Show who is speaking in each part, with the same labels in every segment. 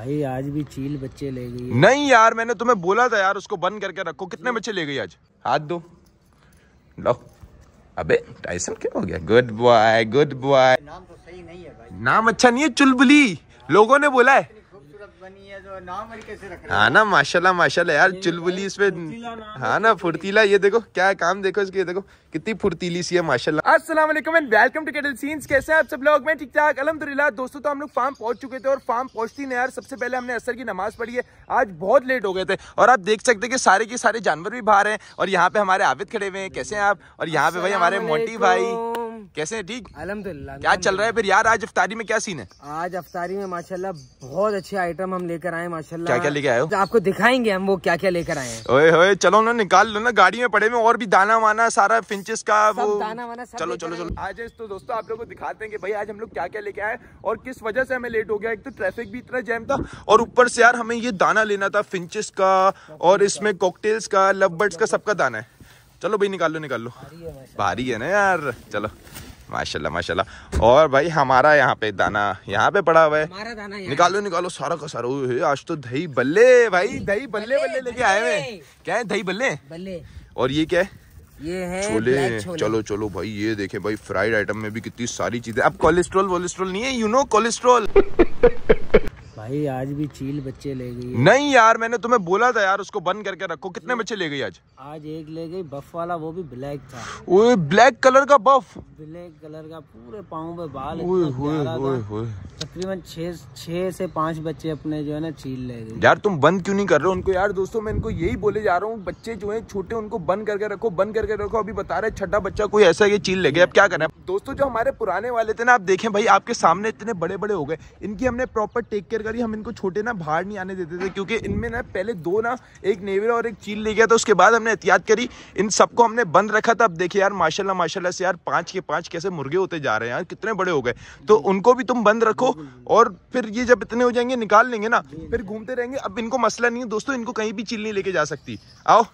Speaker 1: भाई आज भी चील बच्चे ले गई
Speaker 2: नहीं यार मैंने तुम्हें बोला था यार उसको बंद करके रखो कितने बच्चे ले गई आज हाथ दो लो अबे टाइसन क्या हो गया गुड बॉय गुड बॉय नाम तो सही नहीं है भाई नाम अच्छा नहीं है चुलबुली लोगों ने बोला है
Speaker 1: हाँ ना
Speaker 2: माशाला माशाल्लाह यार चुलबुली इसमें हाँ ना फुर्तीला ये देखो क्या काम देखो इसके देखो कितनी फुर्तीली सी है माशाल्लाह अस्सलाम वेलकम टू केटल सीन्स कैसे हैं आप सब लोग मैं ठीक ठाक अलहमदुल्ला दोस्तों तो हम लोग फार्म पहुंच चुके थे और फार्म पहुंचती नहीं यार सबसे पहले हमने असर की नमाज पढ़ी है आज बहुत लेट हो गए थे और आप देख सकते कि सारे के सारे जानवर भी बाहर हैं और यहाँ पे हमारे आबिद खड़े हुए हैं कैसे हैं आप और यहाँ पे भाई हमारे मोटी भाई कैसे ठीक अलहमदुल्ला क्या चल रहा है फिर यार आज अफ्तारी में क्या सीन है
Speaker 1: आज अफ्तारी में माशाला बहुत अच्छे आइटम हम लेकर आए माशाला क्या क्या लेके आए हो आपको दिखाएंगे हम वो क्या क्या लेकर आए
Speaker 2: ओए ओए चलो ना निकाल लो ना गाड़ी में पड़े में और भी दाना वाना सारा फिंचेस का वो दाना वाना चलो चलो चलो आज तो दोस्तों आप लोग को दिखाते हैं कि भाई आज हम लोग क्या क्या लेके आए और किस वजह से हमें लेट हो गया एक तो ट्रैफिक भी इतना जैम था और ऊपर से यार हमें ये दाना लेना था फिंचेस का और इसमें कॉकटेल्स का लव बर्ड्स का सबका दाना है चलो भाई निकाल लो निकाल लो भारी है ना यार चलो माशाल्लाह माशाल्लाह और भाई हमारा यहाँ पे दाना यहाँ पे पड़ा हुआ है निकालो निकालो सारा का सारा आज तो दही बल्ले भाई दही बल्ले बल्ले लेके आए हुए क्या है दही बल्ले बल्ले और ये क्या है
Speaker 1: ये है छोले, चलो
Speaker 2: चलो भाई ये देखे भाई फ्राइड आइटम में भी कितनी सारी चीजें अब कोलेस्ट्रॉल वोलेस्ट्रोल नहीं है यू नो कोलेस्ट्रॉल
Speaker 1: भाई आज भी चील बच्चे ले गई नहीं
Speaker 2: यार मैंने तुम्हें बोला था यार उसको बंद करके रखो कितने बच्चे ले गई आज आज
Speaker 1: एक ले गई बफ वाला वो भी ब्लैक था वो ब्लैक
Speaker 2: कलर का बफ
Speaker 1: ब्लैक कलर का पूरे पाओ में बाल तकरीबन छह से पाँच बच्चे अपने जो है ना चील ले गए
Speaker 2: यार तुम बंद क्यों नहीं कर रहे हो उनको यार दोस्तों मैं इनको यही बोले जा रहा हूँ बच्चे जो है छोटे उनको बंद करके रखो बंद करके रखो अभी बता रहे छठा बच्चा कोई ऐसा ये चील ले गए अब क्या करना दोस्तों जो हमारे पुराने वाले थे ना आप देखें भाई आपके सामने इतने बड़े बड़े हो गए इनकी हमने प्रॉपर टेक केयर कर बारी हम इनको छोटे ना बाहर नहीं आने देते थे क्योंकि इनमें ना पहले दो ना एक नेवेरा और एक चील ले गया था उसके बाद हमने एहतियात करी इन सबको हमने बंद रखा था अब देखिए यार माशाल्लाह माशाल्लाह से यार पाँच के पाँच कैसे मुर्गे होते जा रहे हैं यार कितने बड़े हो गए तो उनको भी तुम बंद रखो और फिर ये जब इतने हो जाएंगे निकाल लेंगे ना फिर घूमते रहेंगे अब इनको मसला नहीं है दोस्तों इनको कहीं भी चील नहीं लेके जा सकती आओ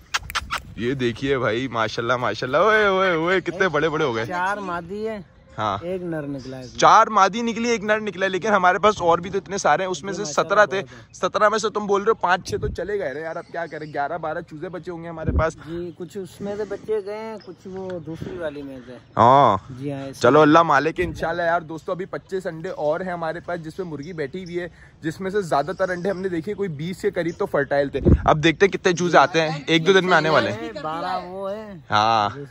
Speaker 2: ये देखिए भाई माशाल्लाह माशाल्लाह ओए ओए ओए कितने बड़े बड़े हो गए
Speaker 1: चार मादी है हाँ एक नर निकला है चार
Speaker 2: मादी निकली एक नर निकला लेकिन हमारे पास और भी तो इतने सारे हैं उसमें से सत्रह थे सत्रह में से तुम बोल रहे हो पाँच छह तो चले गए यार अब क्या करें ग्यारह बारह चूजे बचे होंगे हमारे पास जी कुछ उसमें से बच्चे गए कुछ वो दूसरी वाली में से हाँ जी हाँ चलो अल्लाह मालिक इनशाला यार दोस्तों अभी पच्चीस अंडे और है हमारे पास जिसमे मुर्गी बैठी हुई है जिसमें से ज्यादातर अंडे हमने देखे कोई बीस के करीब तो फर्टाइल थे अब देखते कितने चूजे आते हैं एक दो दिन में आने वाले
Speaker 1: बारह वो है
Speaker 2: हाँ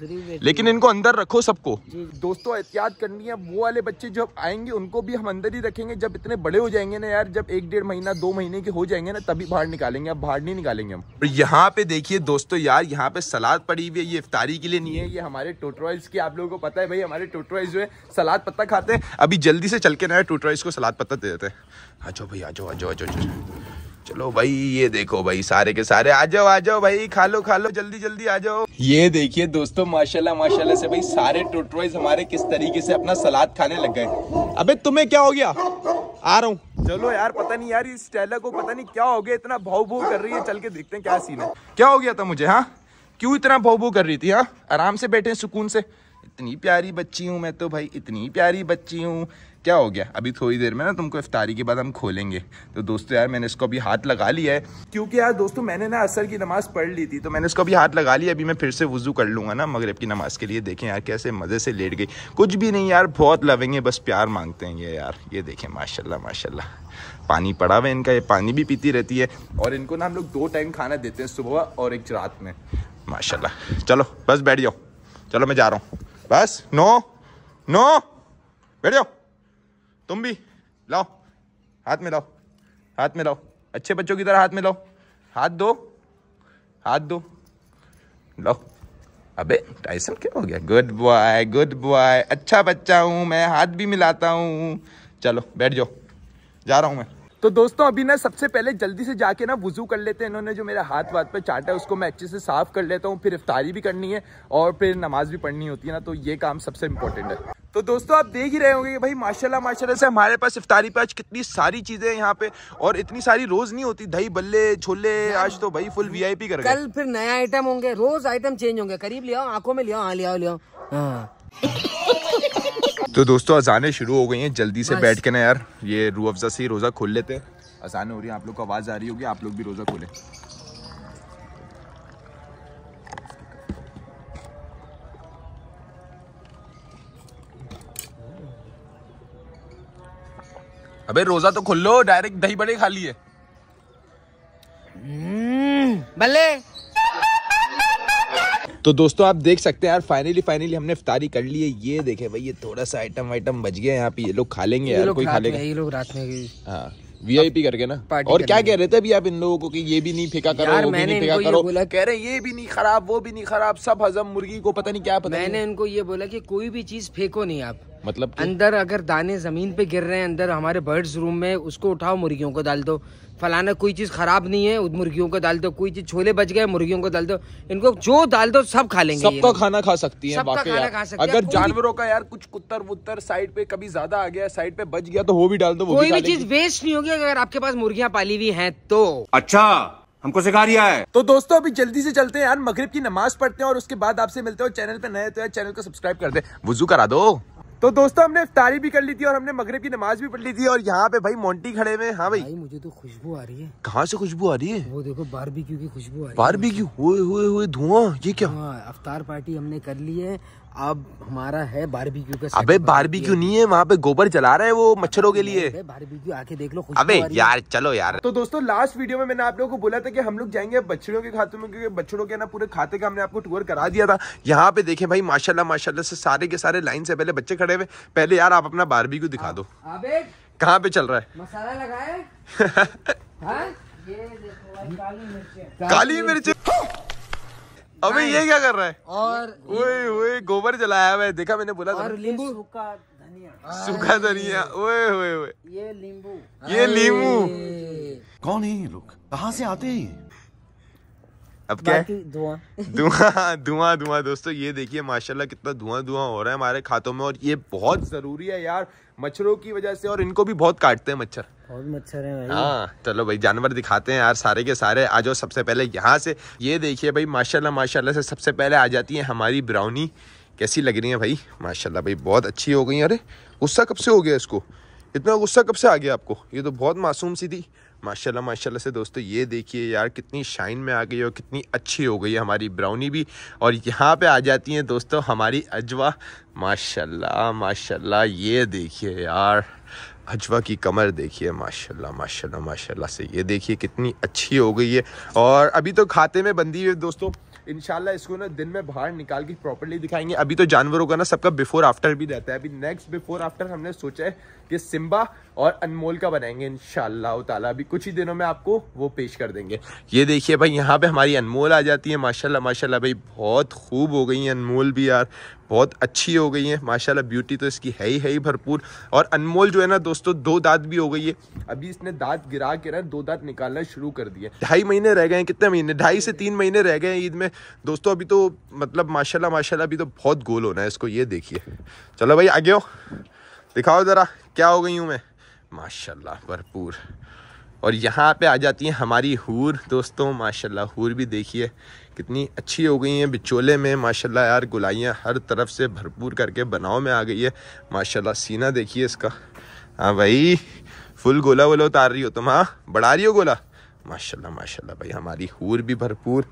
Speaker 2: लेकिन इनको अंदर रखो सबको दोस्तों एहतियात बात करनी है वो वाले बच्चे जब आएंगे उनको भी हम अंदर ही रखेंगे जब इतने बड़े हो जाएंगे ना यार जब एक डेढ़ महीना दो महीने के हो जाएंगे ना तभी बाहर निकालेंगे अब बाहर नहीं निकालेंगे हम यहाँ पे देखिए दोस्तों यार यहाँ पे सलाद पड़ी हुई है ये इफ्तारी के लिए नहीं है ये हमारे टोटोइज की आप लोगों को पता है भाई हमारे टोटोइज जो है सलाद पत्ता खाते हैं अभी जल्दी से चल के ना टोटोइज को सलाद पत्ता दे देते हैं आ जाओ भाई आ जाओ आ जाओ आ जाओ चलो भाई ये देखो भाई सारे के सारे आ जाओ आ जाओ भाई खा लो खा लो जल्दी जल्दी आ जाओ ये देखिए दोस्तों माशाल्लाह माशाल्लाह से भाई सारे टोटोइज हमारे किस तरीके से अपना सलाद खाने लग गए अबे तुम्हें क्या हो गया आ रहा हूँ चलो यार पता नहीं यार इस टैला को पता नहीं क्या हो गया इतना भाव भू कर रही है चल के देखते हैं क्या सीन है क्या हो गया था मुझे हाँ क्यों इतना भाव भू कर रही थी हाँ आराम से बैठे सुकून से इतनी प्यारी बच्ची हूँ मैं तो भाई इतनी प्यारी बच्ची हूँ क्या हो गया अभी थोड़ी देर में ना तुमको इफ्तारी के बाद हम खोलेंगे तो दोस्तों यार मैंने इसको अभी हाथ लगा लिया है क्योंकि यार दोस्तों मैंने ना असर की नमाज़ पढ़ ली थी तो मैंने इसको अभी हाथ लगा लिया अभी मैं फिर से वज़ू कर लूँगा ना मगरब की नमाज़ के लिए देखें यार कैसे मज़े से लेट गई कुछ भी नहीं यार बहुत लवेंगे बस प्यार मांगते हैं ये यार ये देखें माशा माशा पानी पड़ा हुआ इनका ये पानी भी पीती रहती है और इनको ना हम लोग दो टाइम खाना देते हैं सुबह और एक रात में माशा चलो बस बैठ जाओ चलो मैं जा रहा हूँ बस नो नो बैठ जाओ तुम भी लाओ हाथ में लाओ हाथ में लाओ अच्छे बच्चों की तरह हाथ में लाओ हाथ दो हाथ दो लो अबे टाइसन क्या हो गया गुड बॉय गुड बॉय अच्छा बच्चा हूँ मैं हाथ भी मिलाता हूँ चलो बैठ जाओ जा रहा हूँ मैं तो दोस्तों अभी ना सबसे पहले जल्दी से जाके ना वजू कर लेते हैं इन्होंने जो मेरे हाथ वाथ पे चाटा है उसको मैं अच्छे से साफ कर लेता हूँ फिर इफ्तारी भी करनी है और फिर नमाज भी पढ़नी होती है ना तो ये काम सबसे इम्पोर्टेंट है तो दोस्तों आप देख ही रहे होंगे कि भाई माशाल्लाह माशाल्लाह से हमारे पास इफ्तारी पे आज कितनी सारी चीज़ें हैं यहाँ पे और इतनी सारी रोज़ नहीं होती दही बल्ले छोले आज तो भाई फुल वीआईपी कर कल
Speaker 1: फिर नया आइटम होंगे रोज़ आइटम चेंज होंगे करीब लिया आंखों में लिया हाँ लिया लिया
Speaker 2: तो दोस्तों अजाने शुरू हो गई हैं जल्दी से बैठ के ना यार ये रू अफजा से रोज़ा खोल लेते हैं अजान हो रही है आप लोग को आवाज़ आ रही होगी आप लोग भी रोज़ा खोलें अबे रोजा तो खोल लो डायरेक्ट दही बड़े खा लिए बल्ले हम्म, तो दोस्तों आप देख सकते हैं यार फाइनली फाइनली हमने इफ्तारी कर ली है ये देखे भाई ये थोड़ा सा आइटम वाइटम बच गया यहाँ पे ये लोग खा लेंगे यार कोई खा लेंगे ये
Speaker 1: लोग रात में
Speaker 2: हाँ वीआईपी करके ना और क्या कह रहे थे अभी आप इन लोगों को कि ये भी नहीं फेंका करो वो भी नहीं फेंका ये बोला
Speaker 1: कह रहे ये भी नहीं खराब वो भी नहीं खराब सब हजम मुर्गी को पता नहीं क्या पता मैंने इनको ये बोला कि कोई भी चीज फेंको नहीं आप मतलब अंदर अगर दाने ज़मीन पे गिर रहे हैं अंदर हमारे बर्ड्स रूम में उसको उठाओ मुर्गियों को डाल दो फलाना कोई चीज़ ख़राब नहीं है मुर्गियों को डाल दो कोई चीज़ छोले बच गए मुर्गियों को डाल दो इनको जो डाल दो सब खा लेंगे सबका खाना खा सकती है खा सकती अगर जानवरों
Speaker 2: का यार कुछ कुत्तर वुत्तर साइड पे कभी ज्यादा आ गया साइड पे बच गया तो वो भी डाल दो कोई भी चीज़
Speaker 1: वेस्ट नहीं होगी अगर आपके पास मुर्गियाँ पाली हुई है तो अच्छा हमको सिखा रिया है
Speaker 2: तो दोस्तों अभी जल्दी से चलते हैं यार मगरिब की नमाज पढ़ते हैं और उसके बाद आपसे मिलते हो चैनल पे नए तो यार चैनल को सब्सक्राइब कर दे वजू करा दो तो दोस्तों हमने इफ्तारी भी कर ली थी और हमने मगरब की नमाज भी पढ़ ली थी और यहाँ पे भाई मोन्टी खड़े हुए हाँ भाई।, भाई मुझे तो खुशबू
Speaker 1: आ रही है कहाँ से खुशबू आ रही है वो देखो बारबेक्यू की खुशबू आ रही है बारबेक्यू हुए हुए हुए धुआं ये क्या हाँ, अफ्तार पार्टी हमने कर ली है अब हमारा है बारबेक्यू का अबे बारबेक्यू नहीं
Speaker 2: है वहाँ पे गोबर जला रहे हैं वो मच्छरों के लिए
Speaker 1: बारबेक्यू आके देख लो अबे यार चलो
Speaker 2: यार तो दोस्तों लास्ट वीडियो में मैंने आप लोगों को बोला था कि हम लोग जाएंगे बच्चों के खाते में क्योंकि बच्चों के ना पूरे खाते का हमने आपको टूर करा दिया था यहाँ पे देखे भाई माशाला माशाला से सारे के सारे लाइन से पहले बच्चे खड़े हुए पहले यार आप अपना बारबेक्यू दिखा दो
Speaker 1: कहाँ पे चल रहा है मसाला लगाया हाँ? काली मिर्च काली मिर्च
Speaker 2: अबे हाँ। ये क्या कर रहा है और ओए ओए गोबर जलाया हुआ देखा मैंने बोला था हाँ।
Speaker 1: नींबू सूखा धनिया हाँ। सूखा धनिया ओए ओए ओए ये नींबू ये नींबू
Speaker 2: कौन है ये लोग कहाँ से आते हैं अब क्या
Speaker 1: धुआं धुआं
Speaker 2: धुआं धुआं दोस्तों ये देखिए माशाल्लाह कितना धुआं धुआं हो रहा है हमारे खातों में और ये बहुत ज़रूरी है यार मच्छरों की वजह से और इनको भी बहुत काटते हैं मच्छर
Speaker 1: और मच्छर है भाई हाँ
Speaker 2: चलो भाई जानवर दिखाते हैं यार सारे के सारे आ जाओ सबसे पहले यहाँ से ये देखिए भाई माशाल्लाह माशाल्लाह से सबसे पहले आ जाती है हमारी ब्राउनी कैसी लग रही है भाई माशाल्लाह भाई बहुत अच्छी हो गई अरे गुस्सा कब से हो गया इसको इतना गुस्सा कब से आ गया आपको ये तो बहुत मासूम सी थी माशाल्लाह माशाल्लाह से दोस्तों ये देखिए यार कितनी शाइन में आ गई और कितनी अच्छी हो गई है हमारी ब्राउनी भी और यहाँ पे आ जाती हैं दोस्तों हमारी अजवा माशाल्लाह माशाल्लाह ये देखिए यार भजवा की कमर देखिए माशाल्लाह माशाल्लाह माशाल्लाह से ये देखिए कितनी अच्छी हो गई है और अभी तो खाते में बंदी हुई दोस्तों इनशाला इसको ना दिन में बाहर निकाल के प्रॉपरली दिखाएंगे अभी तो जानवरों का ना सबका बिफोर आफ्टर भी रहता है अभी नेक्स्ट बिफोर आफ्टर हमने सोचा है कि सिम्बा और अनमोल का बनाएंगे इन ताला अभी कुछ ही दिनों में आपको वो पेश कर देंगे ये देखिए भाई यहाँ पे हमारी अनमोल आ जाती है माशाल्लाह माशाल्लाह भाई बहुत खूब हो गई है अनमोल भी यार बहुत अच्छी हो गई है माशाल्लाह ब्यूटी तो इसकी है ही है ही भरपूर और अनमोल जो है ना दोस्तों दो दांत भी हो गई है अभी इसने दांत गिरा के ना दो दांत निकालना शुरू कर दिए ढाई महीने रह गए हैं कितने महीने ढाई से तीन महीने रह गए हैं ईद में दोस्तों अभी तो मतलब माशाल्लाह माशाल्लाह अभी तो बहुत गोल होना है इसको ये देखिए चलो भाई आगे हो दिखाओ ज़रा क्या हो गई हूँ मैं माशाल्लाह भरपूर और यहाँ पे आ जाती है हमारी हूर दोस्तों माशाल्लाह हूर भी देखिए कितनी अच्छी हो गई हैं बिचोले में माशाल्लाह यार गुलाइयाँ हर तरफ से भरपूर करके बनाव में आ गई है माशाल्लाह सीना देखिए इसका हाँ भाई फुल गोला वोला उतार रही हो तुम हाँ बढ़ा रही हो गोला माशाल्लाह माशाल्लाह भाई हमारी हूर भी भरपूर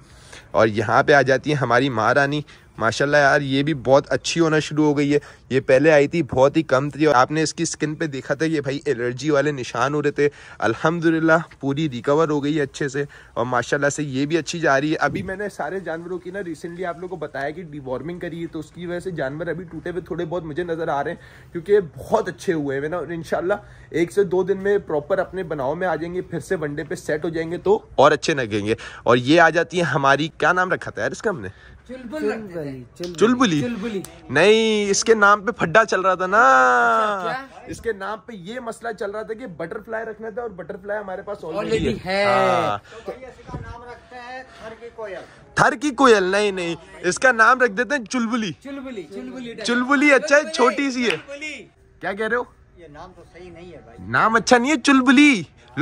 Speaker 2: और यहाँ पे आ जाती है हमारी महारानी माशाल्लाह यार ये भी बहुत अच्छी होना शुरू हो गई है ये पहले आई थी बहुत ही कम थी और आपने इसकी स्किन पे देखा था ये भाई एलर्जी वाले निशान हो रहे थे अल्हम्दुलिल्लाह पूरी रिकवर हो गई है अच्छे से और माशाल्लाह से ये भी अच्छी जा रही है अभी मैंने सारे जानवरों की ना रिसेंटली आप लोग को बताया कि डिवॉर्मिंग करी है तो उसकी वजह से जानवर अभी टूटे हुए थोड़े बहुत मुझे नज़र आ रहे हैं क्योंकि बहुत अच्छे हुए हैं ना और इनशाला एक से दो दिन में प्रॉपर अपने बनाव में आ जाएंगे फिर से वनडे पे सेट हो जाएंगे तो और अच्छे लगेंगे और ये आ जाती है हमारी क्या नाम रखा था यार इसका हमने
Speaker 1: चुलबुली चुलबुली
Speaker 2: नहीं इसके नाम पे फड्डा चल रहा था ना अच्छा, इसके नाम पे ये मसला चल रहा था कि बटरफ्लाई रखना था और बटरफ्लाई हमारे पास ऑलरेडी है, है। हाँ। तो इसका नाम रखते हैं थर की कोयल थर की कोयल नहीं नहीं इसका नाम रख देते हैं चुलबुली चुलबुली चुलबुली चुलबुली अच्छा है छोटी सी है क्या कह रहे हो ये नाम तो सही नहीं है भाई नाम अच्छा नहीं है चुलबुली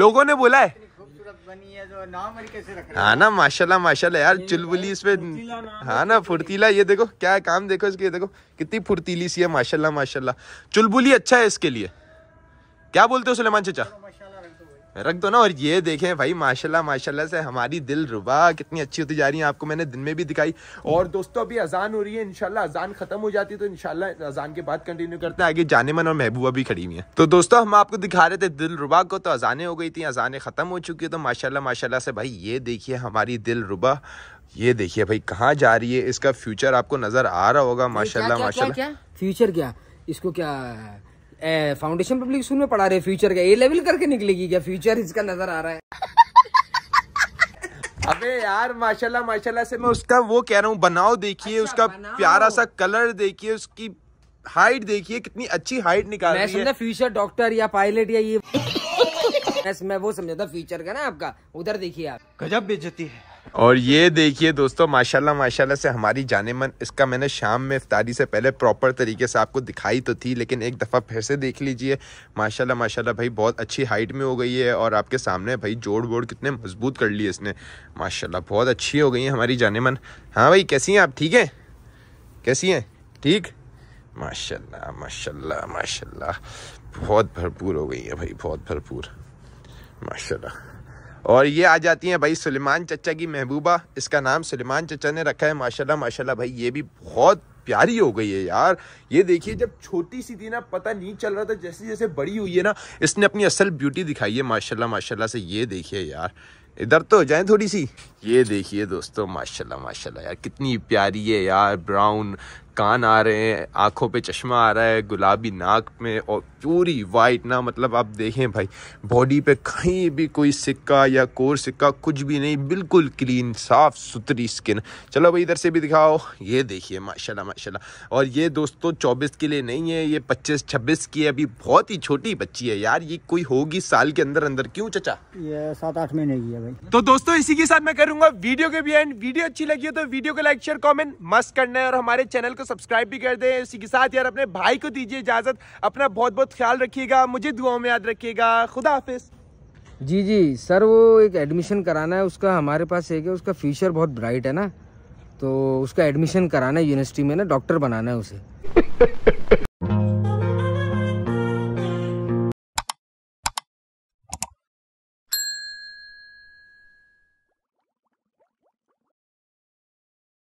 Speaker 2: लोगों ने बोला है
Speaker 1: हाँ
Speaker 2: ना माशाल्लाह माशाल्लाह यार चुलबुली इस पे हाँ ना फुर्तीला ये देखो क्या काम देखो इसके देखो कितनी फुर्तीली सी है माशाल्लाह माशाल्लाह चुलबुली अच्छा है इसके लिए क्या बोलते हो सुलेमान चचा रख दो ना और ये देखें भाई माशाल्लाह माशाल्लाह से हमारी दिल रुबा कितनी अच्छी होती जा रही है आपको मैंने दिन में भी दिखाई और दोस्तों अभी अजान हो रही है इनशाला अजान खत्म हो जाती है तो इनशाला अजान के बाद कंटिन्यू करते हैं आगे जाने मन और महबूबा भी खड़ी हुई है तो दोस्तों हम आपको दिखा रहे थे दिल रुबा को तो अजाने हो गई थी अजानें ख़त्म हो चुकी है तो माशाला माशाला से भाई ये देखिए हमारी दिल रुबा ये देखिए भाई कहाँ जा रही है इसका फ्यूचर आपको नजर आ रहा होगा माशाला माशा
Speaker 1: फ्यूचर क्या इसको क्या फाउंडेशन पब्लिक स्कूल में पढ़ा रहे फ्यूचर का ए लेवल करके निकलेगी क्या फ्यूचर इसका नजर आ रहा है अबे यार माशाल्लाह माशाल्लाह से मैं उसका वो कह रहा हूँ
Speaker 2: बनाओ देखिए अच्छा, उसका बनाओ। प्यारा सा कलर देखिए उसकी हाइट देखिए कितनी अच्छी हाइट
Speaker 1: निकाल मैं है फ्यूचर डॉक्टर या पायलट या ये मैं वो समझा था फ्यूचर का ना आपका उधर देखिए आप गजब बेचती है
Speaker 2: और ये देखिए दोस्तों माशाल्लाह माशाल्लाह से हमारी जाने मन इसका मैंने शाम में इफ्तारी से पहले प्रॉपर तरीके से आपको दिखाई तो थी लेकिन एक दफ़ा फिर से देख लीजिए माशाल्लाह माशाल्लाह भाई बहुत अच्छी हाइट में हो गई है और आपके सामने भाई जोड़ बोड़ कितने मजबूत कर लिए इसने माशाला बहुत अच्छी हो गई है हमारी जाने मन हाँ भाई कैसी हैं आप ठीक हैं कैसी हैं ठीक माशा माशा माशा बहुत भरपूर हो गई है भाई बहुत भरपूर माशा और ये आ जाती हैं भाई सुलेमान चचा की महबूबा इसका नाम सुलेमान चचा ने रखा है माशाल्लाह माशाल्लाह भाई ये भी बहुत प्यारी हो गई है यार ये देखिए जब छोटी सी थी ना पता नहीं चल रहा था जैसे जैसे बड़ी हुई है ना इसने अपनी असल ब्यूटी दिखाई है माशाल्लाह माशाल्लाह से ये देखिए यार इधर तो हो जाए थोड़ी सी ये देखिए दोस्तों माशाल्लाह माशाल्लाह यार कितनी प्यारी है यार ब्राउन कान आ रहे हैं आंखों पे चश्मा आ रहा है गुलाबी नाक में और पूरी वाइट ना मतलब आप देखें भाई बॉडी पे कहीं भी कोई सिक्का या कोर सिक्का कुछ भी नहीं बिल्कुल क्लीन साफ सुथरी स्किन चलो भाई इधर से भी दिखाओ ये देखिए माशाल्लाह माशाल्लाह और ये दोस्तों 24 के लिए नहीं है ये 25 26 की है अभी बहुत ही छोटी बच्ची है यार ये कोई होगी साल के अंदर अंदर क्यों चचा ये सात आठ महीने की है भाई तो दोस्तों इसी के साथ मैं करूंगा वीडियो के भी एंड वीडियो अच्छी लगी हो तो वीडियो को लाइक शेयर कॉमेंट मस्त करना है और हमारे चैनल को सब्सक्राइब भी कर दें उसी के साथ यार अपने भाई को दीजिए इजाज़त अपना बहुत बहुत ख्याल रखिएगा मुझे दुआओं में याद रखिएगा खुदा हाफिज़
Speaker 1: जी जी सर वो एक एडमिशन कराना है उसका हमारे पास एक है उसका फ्यूचर बहुत ब्राइट है ना तो उसका एडमिशन कराना है यूनिवर्सिटी में ना डॉक्टर बनाना है उसे